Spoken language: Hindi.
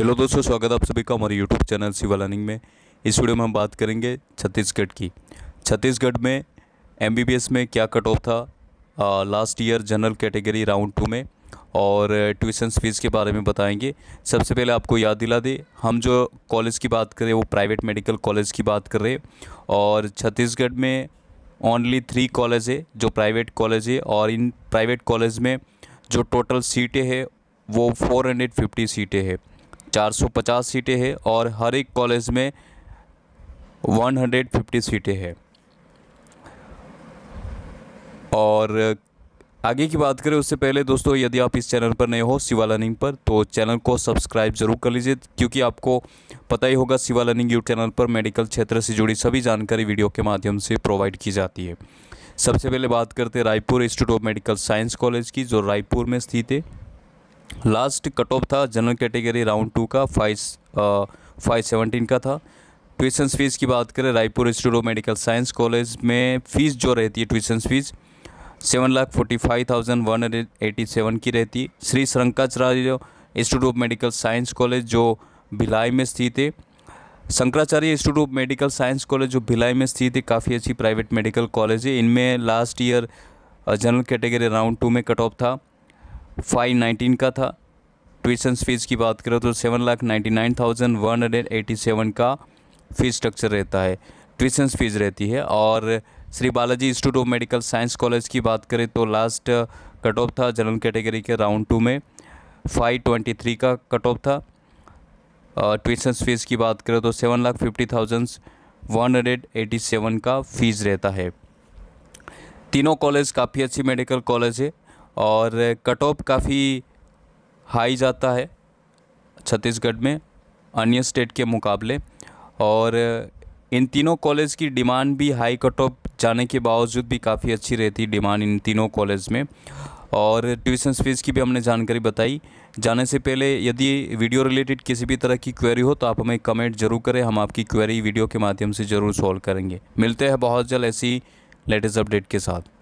हेलो दोस्तों स्वागत आप सभी का हमारे यूट्यूब चैनल सिवा लर्निंग में इस वीडियो में हम बात करेंगे छत्तीसगढ़ की छत्तीसगढ़ में एमबीबीएस में क्या कट ऑफ था आ, last year general category round two में और ट्यूशन uh, फीस के बारे में बताएंगे सबसे पहले आपको याद दिला दें हम जो कॉलेज की बात करें वो प्राइवेट मेडिकल कॉलेज की बात कर रहे और छत्तीसगढ़ में ओनली थ्री कॉलेज है जो प्राइवेट कॉलेज है और इन प्राइवेट कॉलेज में जो टोटल सीटें हैं वो 450 सीटें हैं 450 सीटें हैं और हर एक कॉलेज में 150 सीटें हैं और आगे की बात करें उससे पहले दोस्तों यदि आप इस चैनल पर नए हो सिवा लर्निंग पर तो चैनल को सब्सक्राइब जरूर कर लीजिए क्योंकि आपको पता ही होगा सिवा लर्निंग यूट्यूब चैनल पर मेडिकल क्षेत्र से जुड़ी सभी जानकारी वीडियो के माध्यम से प्रोवाइड की जाती है सबसे पहले बात करते हैं Raipur institute of medical science college की जो रायपुर में स्थित है लास्ट कट ऑफ था जनरल कैटेगरी राउंड टू का फाइव फाइव सेवनटीन का था ट्यूशन फ़ीस की बात करें Raipur institute of medical science college में फ़ीस जो रहती है tuition fees seven lakh forty five thousand one hundred eighty seven की रहती है Shri Shankaracharya institute of medical science college जो भिलाई में स्थित है Shankaracharya institute of medical science college जो भिलाई में स्थित है काफ़ी अच्छी प्राइवेट मेडिकल कॉलेज है इनमें last year general category round two में कट ऑफ था फाइव नाइनटीन का था ट्यूशन फ़ीस की बात करें तो seven lakh ninety nine thousand one hundred eighty seven का फ़ीस स्ट्रक्चर रहता है ट्यूशन फ़ीस रहती है और Shri Balaji institute of medical science college की बात करें तो लास्ट कट ऑफ था जनरल कैटेगरी के राउंड टू में फाइव ट्वेंटी थ्री का कट ऑफ था ट्यूशन फ़ीस की बात करें तो seven lakh fifty thousand one hundred eighty seven का फ़ीस रहता है तीनों कॉलेज काफ़ी अच्छी मेडिकल कॉलेज है और कट ऑफ काफ़ी हाई जाता है छत्तीसगढ़ में अन्य स्टेट के मुकाबले और इन तीनों कॉलेज की डिमांड भी हाई कट ऑफ जाने के बावजूद भी काफ़ी अच्छी रहती डिमांड इन तीनों कॉलेज में और ट्यूशन फीस की भी हमने जानकारी बताई जाने से पहले यदि वीडियो रिलेटेड किसी भी तरह की क्वेरी हो तो आप हमें कमेंट जरूर करें हम आपकी क्वेरी वीडियो के माध्यम से ज़रूर सॉल्व करेंगे मिलते हैं बहुत जल्द ऐसी लेटेस्ट अपडेट के साथ